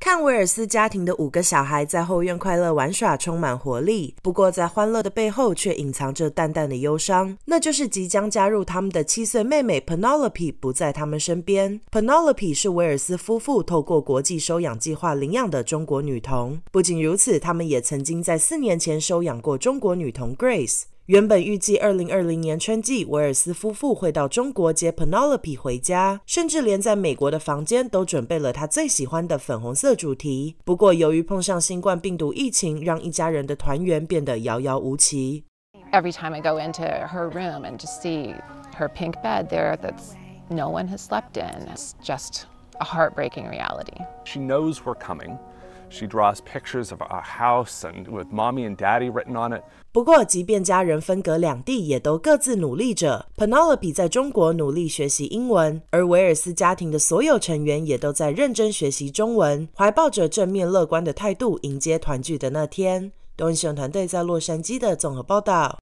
看威尔斯家庭的五个小孩在后院快乐玩耍，充满活力。不过，在欢乐的背后却隐藏着淡淡的忧伤，那就是即将加入他们的七岁妹妹 Penelope 不在他们身边。Penelope 是威尔斯夫妇透过国际收养计划领养的中国女童。不仅如此，他们也曾经在四年前收养过中国女童 Grace。原本预计二零二零年春季，威尔斯夫妇会到中国接 Penelope 回家，甚至连在美国的房间都准备了他最喜欢的粉红色主题。不过，由于碰上新冠病毒疫情，让一家人的团圆变得遥遥无期。Every time I go into her room and just see her pink bed there, that no one has slept in, it's just a heartbreaking reality. She knows we're coming. She draws pictures of a house and with mommy and daddy written on it. 不过，即便家人分隔两地，也都各自努力着。Penelope 在中国努力学习英文，而威尔斯家庭的所有成员也都在认真学习中文，怀抱着正面乐观的态度迎接团聚的那天。东英新闻团队在洛杉矶的综合报道。